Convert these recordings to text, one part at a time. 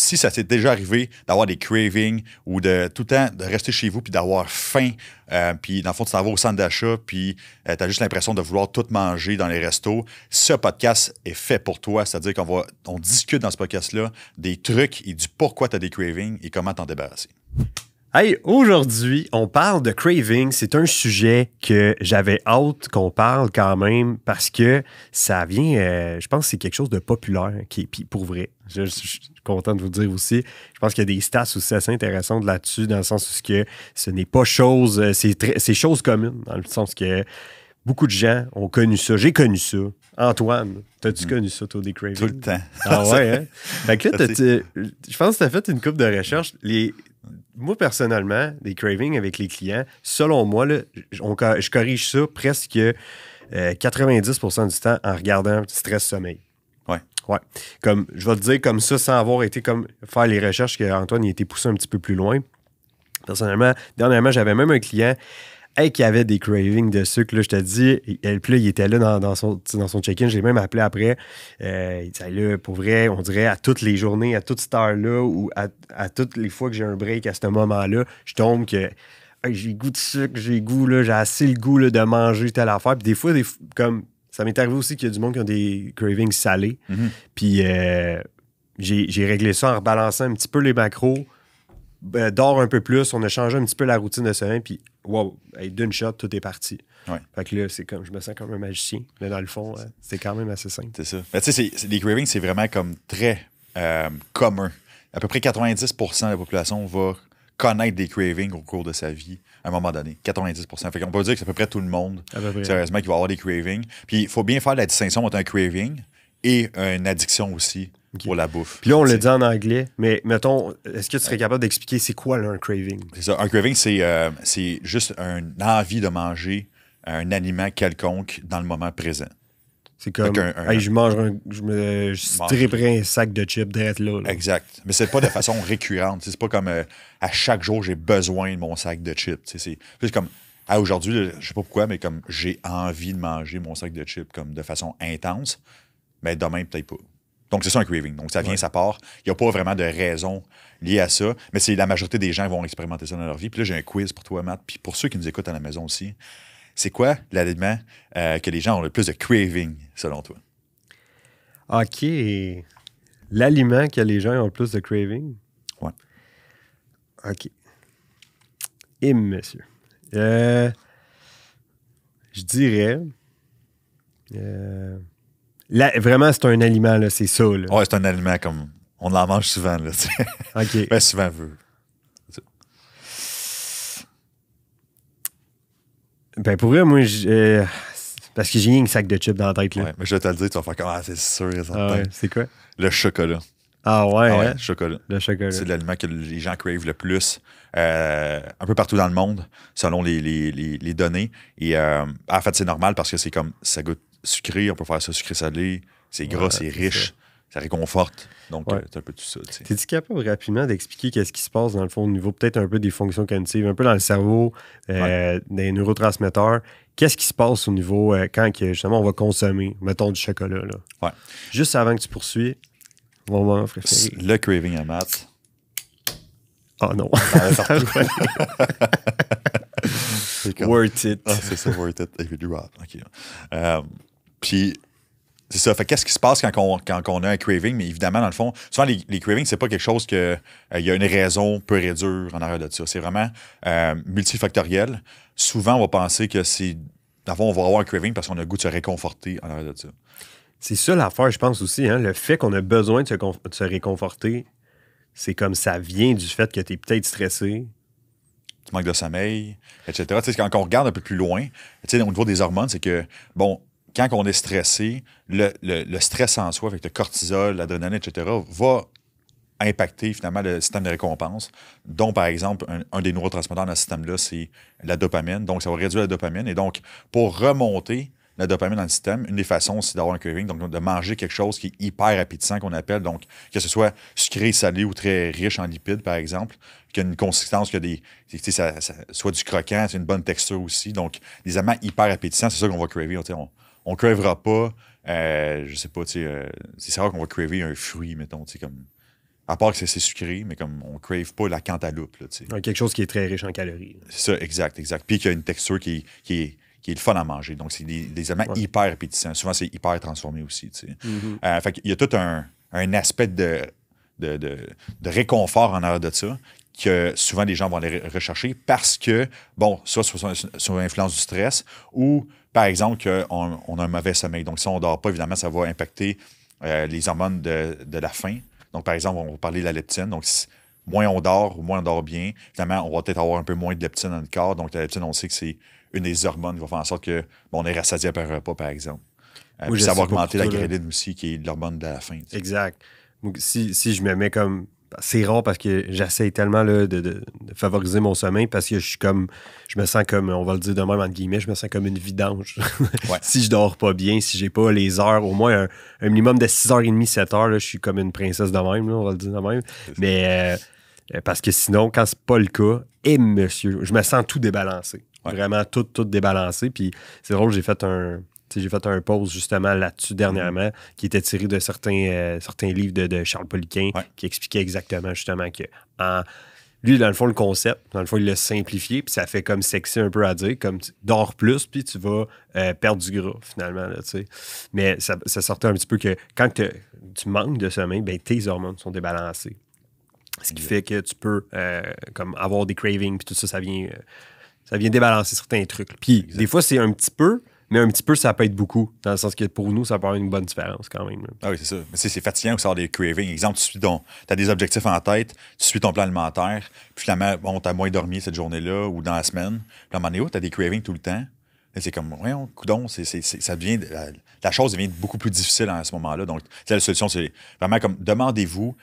si ça t'est déjà arrivé d'avoir des cravings ou de tout le temps de rester chez vous puis d'avoir faim, euh, puis dans le fond, tu t'en vas au centre d'achat, puis euh, tu as juste l'impression de vouloir tout manger dans les restos, ce podcast est fait pour toi. C'est-à-dire qu'on on discute dans ce podcast-là des trucs et du pourquoi tu as des cravings et comment t'en débarrasser. Hey, aujourd'hui, on parle de craving. C'est un sujet que j'avais hâte qu'on parle quand même parce que ça vient, euh, je pense que c'est quelque chose de populaire, qui puis pour vrai. Je, suis content de vous dire aussi. Je pense qu'il y a des stats aussi assez intéressantes là-dessus, dans le sens où que ce n'est pas chose, euh, c'est chose commune, dans le sens que beaucoup de gens ont connu ça. J'ai connu ça. Antoine, t'as-tu mm. connu ça, toi, des cravings? Tout le temps. Ah ouais, hein? Fait là, je pense que t'as fait une coupe de recherche. Les, moi, personnellement, des cravings avec les clients, selon moi, je corrige ça presque 90% euh, du temps en regardant stress-sommeil. Ouais. Ouais. Comme, je vais te dire comme ça, sans avoir été comme faire les recherches qu'Antoine a été poussé un petit peu plus loin. Personnellement, dernièrement, j'avais même un client et qu'il y avait des cravings de sucre, je te dis. Et, puis il était là dans, son, dans son check-in. j'ai même appelé après. Euh, il disait, là, pour vrai, on dirait à toutes les journées, à toute cette heure-là ou à, toutes les fois que j'ai un break à ce moment-là, je tombe que j'ai goût de sucre, j'ai goût, là, j'ai assez le goût de manger telle affaire. Puis des fois, comme ça m'est arrivé aussi qu'il y a du monde qui a des cravings salés. Mm-hmm. Puis euh, j'ai réglé ça en rebalançant un petit peu les macros ben, un peu plus, on a changé un petit peu la routine de semaine, puis wow, d'une shot, tout est parti. Fait que là, c'est comme, je me sens comme un magicien, mais dans le fond, c'est hein, quand même assez simple. C'est ça. tu sais, les cravings, c'est vraiment comme très euh, commun. À peu près 90% de la population va connaître des cravings au cours de sa vie à un moment donné. 90 Fait qu'on peut dire que c'est à peu près tout le monde, sérieusement, qui va avoir des cravings. Puis il faut bien faire la distinction entre un craving et une addiction aussi. Pour la bouffe. Puis là, on le dit en anglais, mais mettons, est-ce que tu serais capable d'expliquer c'est quoi un craving? C'est ça. Un craving, c'est euh, juste une envie de manger un aliment quelconque dans le moment présent. C'est comme, un, je mange un, je me un sac de chips d'être là, Exact. Mais c'est pas de façon récurrente. C'est pas comme euh, à chaque jour, j'ai besoin de mon sac de chips. C'est comme, ah, aujourd'hui, je sais pas pourquoi, mais comme j'ai envie de manger mon sac de chips comme de façon intense, mais demain, peut-être pas. Donc, c'est ça un craving. Donc, ça vient, ça part. Il n'y a pas vraiment de raison liée à ça, mais c'est la majorité des gens qui vont expérimenter ça dans leur vie. Puis là, j'ai un quiz pour toi, Matt, puis pour ceux qui nous écoutent à la maison aussi. C'est quoi l'aliment euh, que les gens ont le plus de craving, selon toi? OK. L'aliment que les gens ont le plus de craving? Ouais. OK. Et eh, monsieur. Euh, je dirais. Euh, vraiment, c'est un aliment, là, c'est ça. Là. Ouais, c'est un aliment comme. On en mange souvent, là. OK. Ben, souvent, veut. Ben, pour vrai, moi, euh, parce que j'ai un sac de chips dans la tête, là. Ouais, mais je vais te le dire, tu vas faire comme. Ah, c'est sûr, ah ouais, c'est quoi? Le chocolat. Ah ouais, ah hein? Le chocolat. Le chocolat. C'est l'aliment que les gens cravent le plus. Euh, un peu partout dans le monde, selon les, données. Et euh, en fait, c'est normal parce que c'est comme ça goûte sucré, on peut faire ça sucré-salé. C'est gras, c'est riche, ça. réconforte. Donc, euh, c'est un peu tout ça. T'es-tu capable rapidement d'expliquer qu'est-ce qui se passe dans le fond au niveau peut-être un peu des fonctions cognitives, un peu dans le cerveau, euh, des neurotransmetteurs? Qu'est-ce qui se passe au niveau euh, quand justement on va consommer, mettons, du chocolat? Là. Juste avant que tu poursuis, mon moment Le craving à maths. Oh ah, non. Worth it. Ah, c'est ça, worth it. If you OK. Puis c'est ça. Fait qu'est-ce qui se passe quand, on, a un craving? Mais évidemment, dans le fond, souvent, les, les cravings, c'est pas quelque chose que euh, il y a une raison pure et dure en arrière de ça. C'est vraiment euh, multifactoriel. Souvent, on va penser que c'est. Dans le on va avoir un craving parce qu'on a le goût de se réconforter en arrière de ça. C'est ça l'affaire, je pense aussi. Hein? Le fait qu'on a besoin de se, réconforter, c'est comme ça vient du fait que tu es peut-être stressé, tu manques de sommeil, etc. sais quand on regarde un peu plus loin, au niveau des hormones, c'est que, bon, quand on est stressé, le, stress en soi, avec le cortisol, l'adrénaline, etc., va impacter finalement le système de récompense, dont par exemple, un, des neurotransmetteurs dans ce système-là, c'est la dopamine. Donc, ça va réduire la dopamine. Et donc, pour remonter la dopamine dans le système, une des façons, c'est d'avoir un craving, donc de manger quelque chose qui est hyper appétissant, qu'on appelle, donc que ce soit sucré, salé ou très riche en lipides, par exemple, qui a une consistance, qui a des. Ça, ça, soit du croquant, c'est une bonne texture aussi. Donc, des aliments hyper appétissants, c'est ça qu'on va craver on cravera pas. Euh, je sais pas, tu euh, c'est rare qu'on va craver un fruit, mettons, tu comme. À part que c'est sucré, mais comme on crave pas la cantaloupe, quelque chose qui est très riche en calories. C'est ça, exact, exact. Puis qu'il y a une texture qui, qui, est, qui est fun à manger. Donc, c'est des, des, aliments hyper appétissants. Souvent, c'est hyper transformé aussi, mm-hmm. euh, Il y a tout un, aspect de de, de, réconfort en arrière de ça, que souvent les gens vont les rechercher parce que, bon, soit sur, l'influence du stress ou, par exemple, qu'on a un mauvais sommeil. Donc, si on ne dort pas, évidemment, ça va impacter euh, les hormones de, la faim. Donc, par exemple, on va parler de la leptine. Donc, moins on dort ou moins on dort bien, Évidemment, on va peut-être avoir un peu moins de leptine dans le corps. Donc, la leptine, on sait que c'est une des hormones qui va faire en sorte que on est rassasié par un repas, par exemple. Euh, puis ça va augmenter la aussi, qui est l'hormone de la faim. Exact. Donc, si je me mets comme c'est rare parce que j'essaie tellement là, de, favoriser mon sommeil parce que je suis comme, je me sens comme, on va le dire de même entre guillemets, je me sens comme une vidange. si je dors pas bien, si j'ai pas les heures, au moins un, minimum de 6h30, 7h, je suis comme une princesse de même, on va le dire de même. Mais euh, euh, parce que sinon, quand c'est pas le cas, et eh, monsieur, je me sens tout débalancé. Vraiment tout, tout débalancé. Puis c'est drôle, j'ai fait un, j'ai fait un pause justement là-dessus dernièrement qui était tiré de certains, euh, certains livres de, Charles Poliquin qui expliquait exactement justement que en, lui, dans le fond, le concept, dans le fond, il l'a simplifié, puis ça fait comme sexy un peu à dire, comme dors plus, puis tu vas euh, perdre du gras finalement. Là, Mais ça, sortait un petit peu que quand tu manques de sommeil, ben, tes hormones sont débalancées. Ce qui fait que tu peux euh, comme avoir des cravings, puis tout ça, ça vient, ça vient débalancer certains trucs. Puis des fois, c'est un petit peu, mais un petit peu, ça peut être beaucoup, dans le sens que pour nous, ça peut avoir une bonne différence quand même. Ah oui, c'est ça. Mais c'est fatigant ça sort des cravings. Exemple, tu as des objectifs en tête, tu suis ton plan alimentaire, puis finalement, bon, t'as moins dormi cette journée-là ou dans la semaine. Puis à un moment donné, oh, t'as des cravings tout le temps. C'est comme, voyons, coudon, c'est, ça devient, la, la, chose devient beaucoup plus difficile à ce moment-là. Donc, la solution, c'est vraiment comme, demandez-vous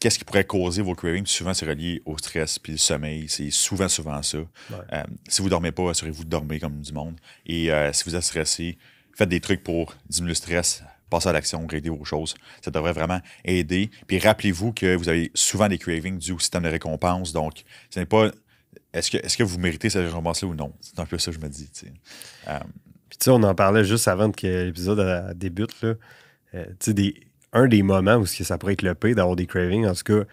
qu'est-ce qui pourrait causer vos cravings? Souvent, c'est relié au stress puis le sommeil. C'est souvent, souvent ça. Euh, si vous ne dormez pas, assurez-vous de dormir comme du monde. Et euh, si vous êtes stressé, faites des trucs pour diminuer le stress, passez à l'action, aider vos choses. Ça devrait vraiment aider. Puis rappelez-vous que vous avez souvent des cravings du au système de récompense. Donc, ce n'est pas est-ce que, est que vous méritez cette récompense-là ou non? C'est un peu ça que je me dis. Euh, puis tu sais, on en parlait juste avant que l'épisode débute. Là. tu sais, des un des moments où ça pourrait être le pire d'avoir des cravings, en tout cas,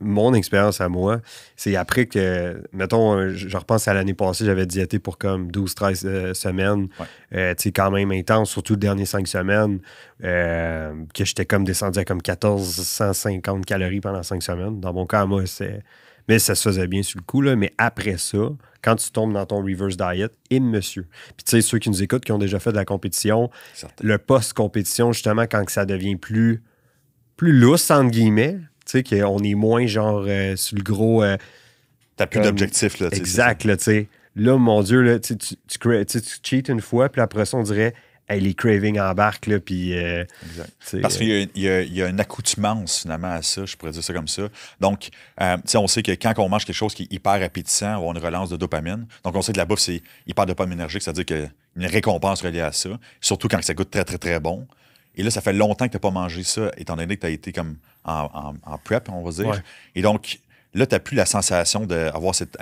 mon expérience à moi, c'est après que, mettons, euh, je repense à l'année passée, j'avais diété pour comme 12-13 euh, semaines, euh, tu sais, quand même intense, surtout les dernières 5 semaines, que j'étais comme descendu à comme 150 calories pendant 5 semaines. Dans mon cas, moi, c'est mais ça se faisait bien sur le coup, là. Mais après ça, quand tu tombes dans ton reverse diet, et monsieur. Puis tu sais, ceux qui nous écoutent, qui ont déjà fait de la compétition, le post-compétition, justement, quand ça devient plus, plus lousse, entre guillemets, tu sais, qu'on est moins genre euh, sur le gros. Euh, T'as plus d'objectif, là. Exact, là, tu sais. Là, mon Dieu, là, tu, tu cheats une fois, puis après ça, on dirait hey, les cravings embarquent. Là, puis, euh, Parce qu'il euh, y, a une accoutumance finalement à ça, je pourrais dire ça comme ça. Donc, euh, sais, on sait que quand on mange quelque chose qui est hyper appétissant, on a une relance de dopamine. Donc, on sait que la bouffe, c'est hyper dopamine énergique, c'est-à-dire qu'il y a une récompense reliée à ça, surtout quand ça goûte très, très, très bon. Et là, ça fait longtemps que tu n'as pas mangé ça, étant donné que tu as été comme en, en, prep, on va dire. Et donc, là, tu n'as plus la sensation d'avoir cette,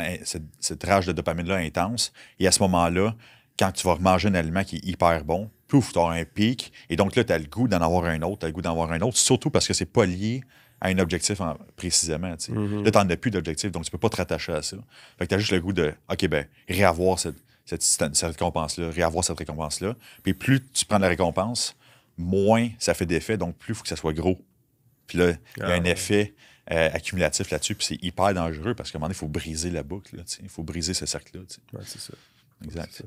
rage de dopamine-là intense. Et à ce moment-là, quand tu vas manger un aliment qui est hyper bon, pouf, tu as un pic. Et donc là, tu as le goût d'en avoir un autre, tu as le goût d'en avoir un autre, surtout parce que c'est pas lié à un objectif précisément. Mm-hmm. Là, tu n'en as plus d'objectif, donc tu peux pas te rattacher à ça. Fait que tu as juste le goût de, OK, ben, réavoir cette, cette, récompense-là, réavoir cette récompense-là. Puis plus tu prends la récompense, moins ça fait d'effet, donc plus il faut que ça soit gros. Puis là, il y a ah un effet euh, accumulatif là-dessus, puis c'est hyper dangereux parce qu'à un moment donné, il faut briser la boucle. Il faut briser ce cercle-là. c'est ça. Exact.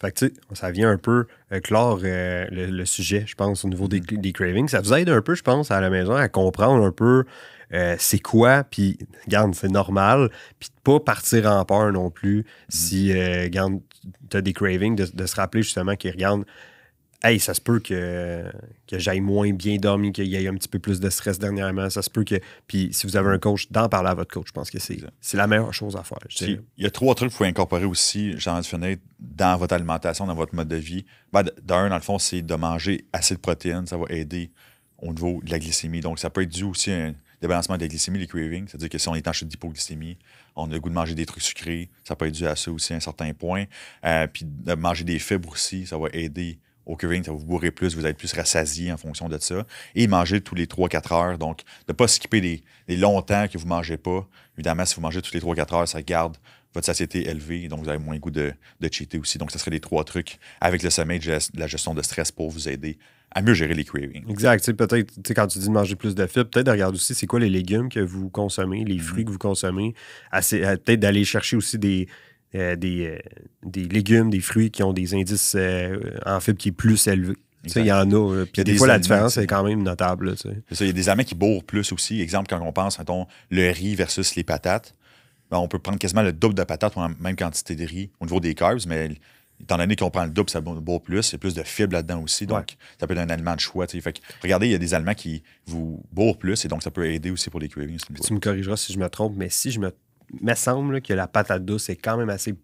Fait que, tu sais, ça vient un peu euh, clore euh, le, sujet, je pense, au niveau mm-hmm. des, cravings. Ça vous aide un peu, je pense, à la maison à comprendre un peu euh, c'est quoi, puis, garde, c'est normal, puis de pas partir en peur non plus mm-hmm. si, garde, tu as des cravings, de, de, se rappeler justement qu'ils regardent Hey, ça se peut que, que j'aille moins bien dormi, qu'il y ait un petit peu plus de stress dernièrement. Ça se peut que. Puis si vous avez un coach, d'en parler à votre coach. Je pense que c'est la meilleure chose à faire. Il y a trois trucs qu'il faut incorporer aussi, j'en fenêtre, dans votre alimentation, dans votre mode de vie. Ben, d'un, dans le fond, c'est de manger assez de protéines. Ça va aider au niveau de la glycémie. Donc, ça peut être dû aussi à un débalancement de la glycémie, les cravings. C'est-à-dire que si on est en chute d'hypoglycémie, on a le goût de manger des trucs sucrés. Ça peut être dû à ça aussi à un certain point. Euh, puis de manger des fibres aussi, ça va aider au curing, ça vous bourrez plus, vous êtes plus rassasié en fonction de ça. Et manger tous les 3-4 heures. Donc, de ne pas skipper des longs temps que vous ne mangez pas. Évidemment, si vous mangez tous les 3-4 heures, ça garde votre satiété élevée, donc vous avez moins goût de, de cheater aussi. Donc, ce serait les trois trucs avec le sommeil, la gestion de stress pour vous aider à mieux gérer les cravings. Exact. Peut-être, quand tu dis de manger plus de fibres, peut-être de regarder aussi c'est quoi les légumes que vous consommez, les mm-hmm. fruits que vous consommez. Euh, peut-être d'aller chercher aussi des, euh, euh, des, légumes, des fruits qui ont des indices euh, en fibres qui est plus élevé. Il y en a. des, fois, la différence est quand même notable. Il y a des aliments qui bourrent plus aussi. Exemple, quand on pense, mettons, le riz versus les patates, ben, on peut prendre quasiment le double de patates pour la même quantité de riz au niveau des carbs, mais étant donné qu'on prend le double, ça bourre plus. Il y a plus de fibres là-dedans aussi. Donc, ça peut être un aliment de choix. regardez, il y a des aliments qui vous bourrent plus et donc ça peut aider aussi pour les cravings. Tu me corrigeras si je me trompe, mais si je me me semble que la patate douce est quand même assez.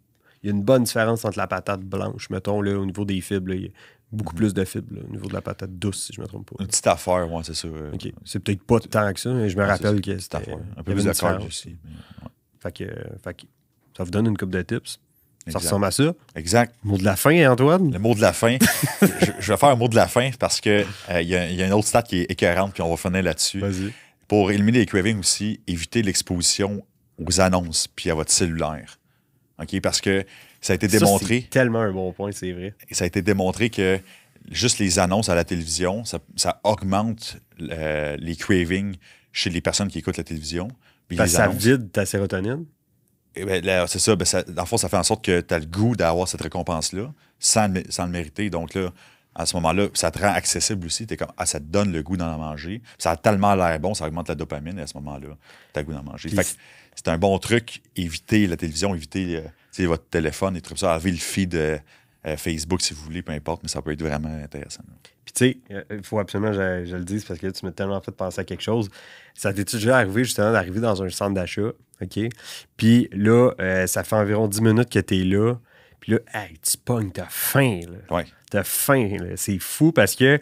Il y a une bonne différence entre la patate blanche, mettons, là, au niveau des fibres. il y a beaucoup mhm. plus de fibres au niveau de la patate douce, si je ne me trompe pas. Une petite affaire, moi, c'est sûr. C'est peut-être pas tant que ça, mais je me rappelle que affaire. Un peu plus de aussi. Fait, que, fait que, ça vous donne une coupe de tips. Ça ressemble à ça. Exact. Mot de la fin, Antoine. Le mot de la fin. je, vais faire un mot de la fin parce que euh, y, y, a une autre stat qui est écœurante, puis on va finir là-dessus. Vas-y. Pour éliminer les cravings aussi, éviter l'exposition aux annonces puis à votre cellulaire. OK? Parce que ça a été démontré. C'est tellement un bon point, c'est vrai. Ça a été démontré que juste les annonces à la télévision, ça, augmente euh, les cravings chez les personnes qui écoutent la télévision. ça vide ta sérotonine? Eh ben, c'est ça, ben ça, fond, ça fait en sorte que tu as le goût d'avoir cette récompense-là sans, sans, le mériter. Donc là, à ce moment-là, ça te rend accessible aussi. Es comme, ah, ça te donne le goût d'en manger. Ça a tellement l'air bon, ça augmente la dopamine et à ce moment-là, tu as le goût d'en manger. Fait c'est un bon truc. éviter la télévision, éviter euh, votre téléphone et tout ça. Avez le feed de euh, euh, Facebook si vous voulez, peu importe, mais ça peut être vraiment intéressant. Puis tu sais, il faut absolument que je, le dise parce que là, tu m'as tellement fait penser à quelque chose. Ça t'est déjà arrivé justement d'arriver dans un centre d'achat, OK? Puis là, ça fait environ 10 minutes que tu es là. Puis là, hey, tu pognes, t'as faim, là. Ouais. T'as faim, C'est fou parce que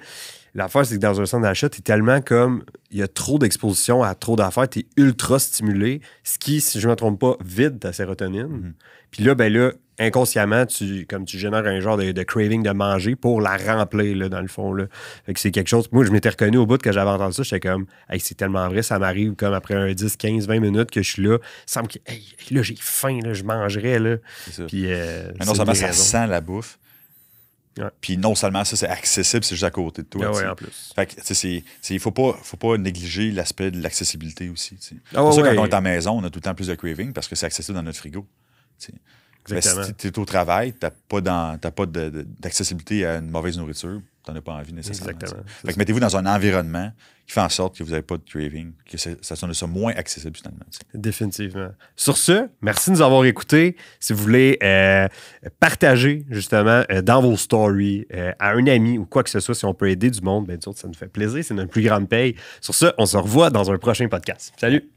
L'affaire, c'est que dans un centre d'achat, t'es tellement comme. Il y a trop d'exposition à trop d'affaires, t'es ultra stimulé, ce qui, si je ne me trompe pas, vide ta sérotonine. Mhm. Puis là, ben là, inconsciemment, tu, comme tu génères un genre de, craving de manger pour la remplir, dans le fond. c'est quelque chose. Moi, je m'étais reconnu au bout que j'avais entendu ça, j'étais comme, hey, c'est tellement vrai, ça m'arrive comme après un 10, 15, 20 minutes que je suis là. Il semble que, là, j'ai faim, là, je mangerai là. ça. Euh, ça, ça sent la bouffe. Puis non seulement ça, c'est accessible, c'est juste à côté de toi. Ah en plus. Fait que, il faut pas, faut pas négliger l'aspect de l'accessibilité aussi. Ah c'est ça, quand on est à la maison, on a tout le temps plus de craving parce que c'est accessible dans notre frigo. Mais si tu es au travail, tu n'as pas d'accessibilité à une mauvaise nourriture, tu n'en as pas envie nécessairement. Exactement. Fait mettez-vous dans un environnement qui fait en sorte que vous n'avez pas de craving, que ça soit moins accessible finalement. Définitivement. Sur ce, merci de nous avoir écoutés. Si vous voulez euh, partager justement euh, dans vos stories euh, à un ami ou quoi que ce soit, si on peut aider du monde, bien, sûr ça nous fait plaisir, c'est notre plus grande paye. Sur ce, on se revoit dans un prochain podcast. Salut!